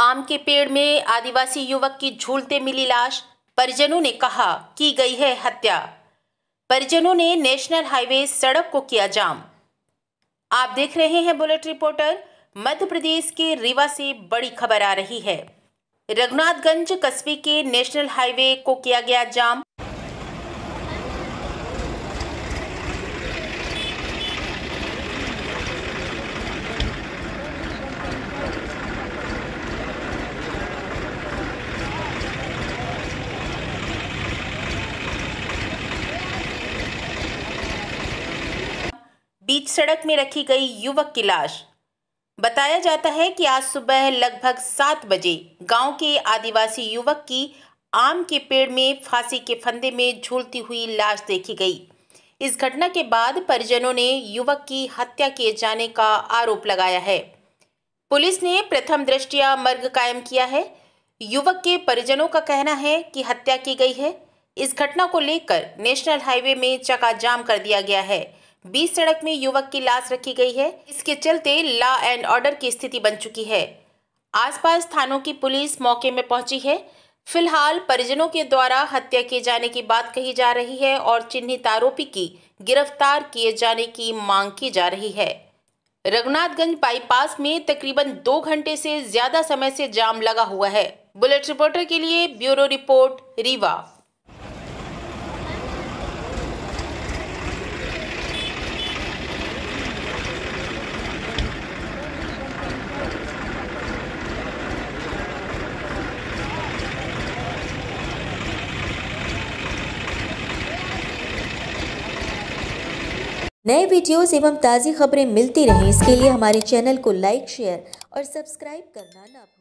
आम के पेड़ में आदिवासी युवक की झूलते मिली लाश परिजनों ने कहा की गई है हत्या परिजनों ने नेशनल हाईवे सड़क को किया जाम आप देख रहे हैं बुलेट रिपोर्टर मध्य प्रदेश के रीवा से बड़ी खबर आ रही है रघुनाथगंज कस्बे के नेशनल हाईवे को किया गया जाम बीच सड़क में रखी गई युवक की लाश बताया जाता है कि आज सुबह लगभग सात बजे गांव के आदिवासी युवक की आम के पेड़ में फांसी के फंदे में झूलती हुई लाश देखी गई इस घटना के बाद परिजनों ने युवक की हत्या किए जाने का आरोप लगाया है पुलिस ने प्रथम दृष्टिया मर्ग कायम किया है युवक के परिजनों का कहना है कि हत्या की गई है इस घटना को लेकर नेशनल हाईवे में चकाजाम कर दिया गया है बीस सड़क में युवक की लाश रखी गई है इसके चलते लॉ एंड ऑर्डर की स्थिति बन चुकी है आसपास थानों की पुलिस मौके में पहुंची है फिलहाल परिजनों के द्वारा हत्या किए जाने की बात कही जा रही है और चिन्हित आरोपी की गिरफ्तार किए जाने की मांग की जा रही है रघुनाथगंज बाईपास में तकरीबन दो घंटे से ज्यादा समय से जाम लगा हुआ है बुलेट रिपोर्टर के लिए ब्यूरो रिपोर्ट रीवा नए वीडियोस एवं ताज़ी खबरें मिलती रहें इसके लिए हमारे चैनल को लाइक शेयर और सब्सक्राइब करना ना भूलें